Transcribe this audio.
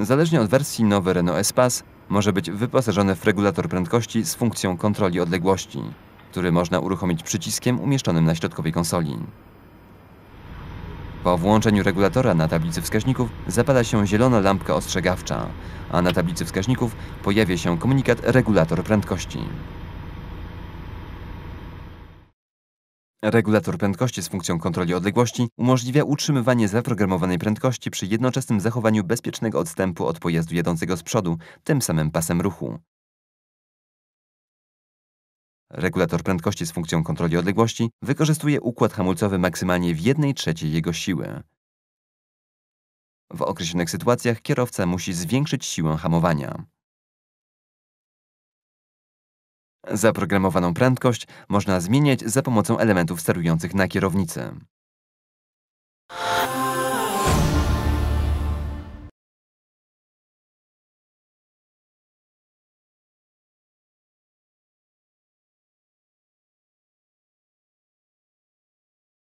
Zależnie od wersji nowy Renault Espace może być wyposażony w regulator prędkości z funkcją kontroli odległości, który można uruchomić przyciskiem umieszczonym na środkowej konsoli. Po włączeniu regulatora na tablicy wskaźników zapada się zielona lampka ostrzegawcza, a na tablicy wskaźników pojawia się komunikat regulator prędkości. Regulator prędkości z funkcją kontroli odległości umożliwia utrzymywanie zaprogramowanej prędkości przy jednoczesnym zachowaniu bezpiecznego odstępu od pojazdu jadącego z przodu, tym samym pasem ruchu. Regulator prędkości z funkcją kontroli odległości wykorzystuje układ hamulcowy maksymalnie w 1 trzeciej jego siły. W określonych sytuacjach kierowca musi zwiększyć siłę hamowania. Zaprogramowaną prędkość można zmieniać za pomocą elementów sterujących na kierownicy.